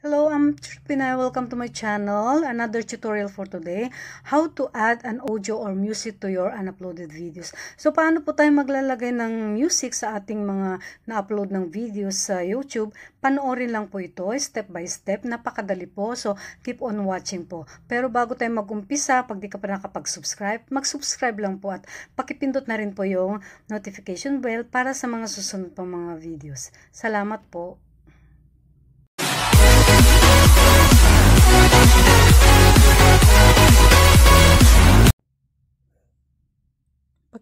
Hello, I'm Pinay. Welcome to my channel. Another tutorial for today, how to add an audio or music to your unuploaded videos. So, paano po tayo maglalagay ng music sa ating mga na-upload ng videos sa YouTube? Panoorin lang po ito, step by step. Napakadali po, so keep on watching po. Pero bago tayo mag-umpisa, pag di ka pa nakapag-subscribe, mag-subscribe lang po at pakipindot na rin po yung notification bell para sa mga susunod pang mga videos. Salamat po.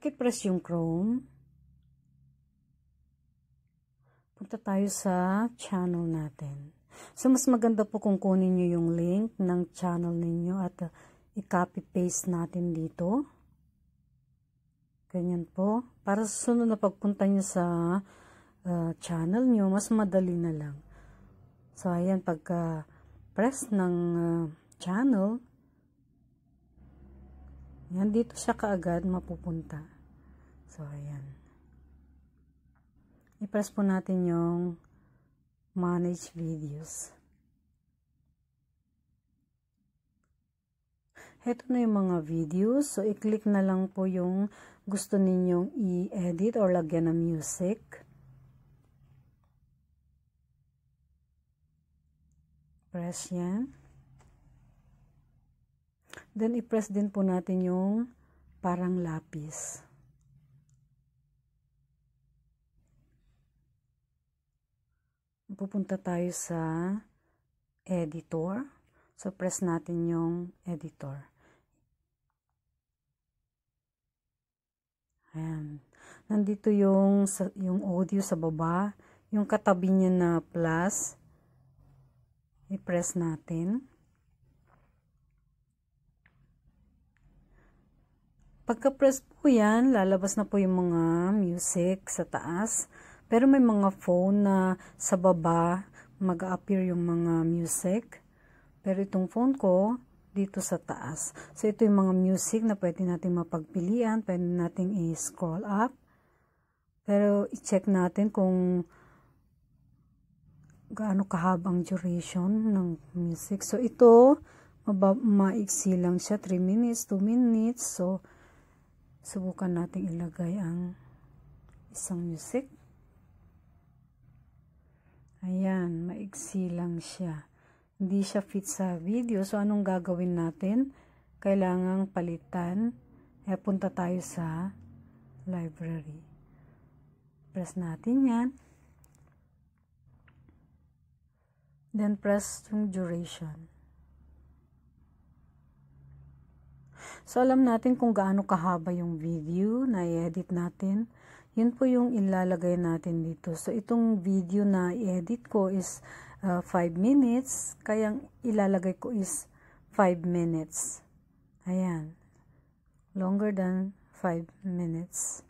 press yung Chrome. Punta tayo sa channel natin. So, mas maganda po kung kunin nyo yung link ng channel ninyo at uh, i-copy-paste natin dito. Ganyan po. Para sa sunod na pagpunta nyo sa uh, channel nyo, mas madali na lang. So, ayan, pagka-press ng uh, channel, yan, dito siya kaagad mapupunta. So, ayan. I-press po natin yung manage videos. Ito na yung mga videos. So, i-click na lang po yung gusto ninyong i-edit or lagyan ng music. Press yan. Then, i-press din po natin yung parang lapis. Pupunta tayo sa editor. So, press natin yung editor. Ayan. Nandito yung, yung audio sa baba. Yung katabi niya na plus. I-press natin. Pagka-press po yan, lalabas na po yung mga music sa taas. Pero may mga phone na sa baba mag-appear yung mga music. Pero itong phone ko, dito sa taas. So, ito yung mga music na pwede natin mapagpilian, pwede natin i-scroll up. Pero, i-check natin kung gaano kahabang duration ng music. So, ito, maiksi lang siya, 3 minutes, 2 minutes. So, subukan nating ilagay ang isang music ayan maiksi lang siya hindi siya fit sa video so anong gagawin natin kailangang palitan eh punta tayo sa library press natin yan then press yung duration So, alam natin kung gaano kahaba yung video na i-edit natin. Yun po yung ilalagay natin dito. So, itong video na i-edit ko is uh, ah, 5 minutes. Kayang ilalagay ko is 5 minutes. Ayan. Longer than 5 minutes.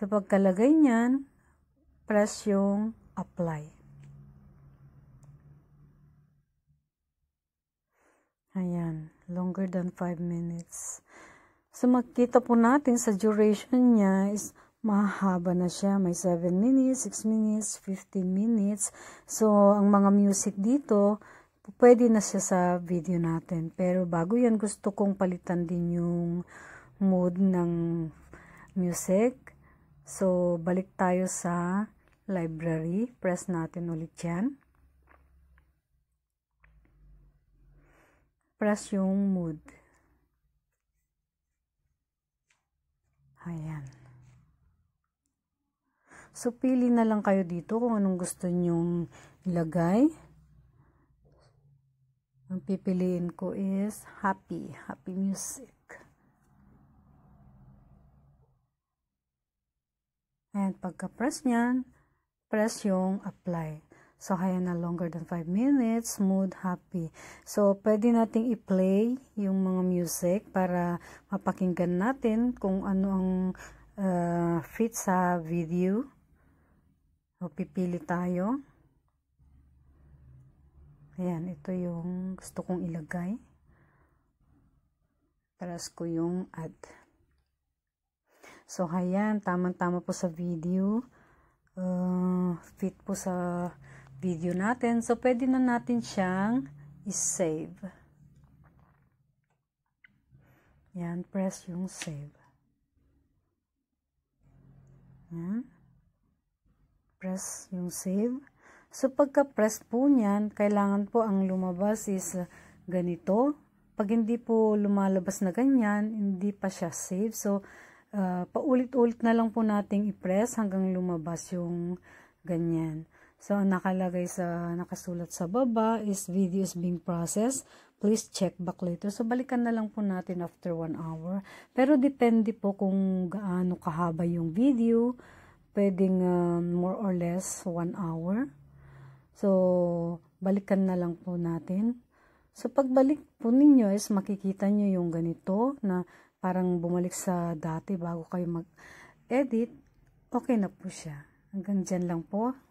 Sa so, pagkalagay niyan, press yung apply. Ayan longer than 5 minutes. So makita po natin sa duration niya is mahaba na siya. May 7 minutes, 6 minutes, 15 minutes. So ang mga music dito, pwede na siya sa video natin. Pero bago yan, gusto kong palitan din yung mood ng music. So balik tayo sa library. Press natin ulit yan. yung mood. Ayan. So, pili na lang kayo dito kung anong gusto nyong ilagay. Ang pipiliin ko is happy, happy music. Ayan, pagka-press nyan, press yung apply. So, kaya na longer than 5 minutes, mood happy. So, pwede nating i-play yung mga music para mapakinggan natin kung ano ang uh, fit sa video. O, pipili tayo. Ayan, ito yung gusto kong ilagay. Taras ko yung add. So, ayan, tamang-tama po sa video. Uh, fit po sa video natin. So, pwede na natin siyang save. Yan, press yung save. Yan. Press yung save. So, pagka-press po niyan, kailangan po ang lumabas is ganito. Pag hindi po lumalabas na ganyan, hindi pa siya save. So, uh, paulit-ulit na lang po nating i-press hanggang lumabas yung ganyan. So, nakalagay sa, nakasulat sa baba is video is being processed. Please check back later. So, balikan na lang po natin after 1 hour. Pero, depende po kung gaano kahaba yung video. Pwedeng um, more or less 1 hour. So, balikan na lang po natin. So, pagbalik po ninyo is makikita nyo yung ganito na parang bumalik sa dati bago kayo mag-edit. Okay na po siya. Hanggang dyan lang po.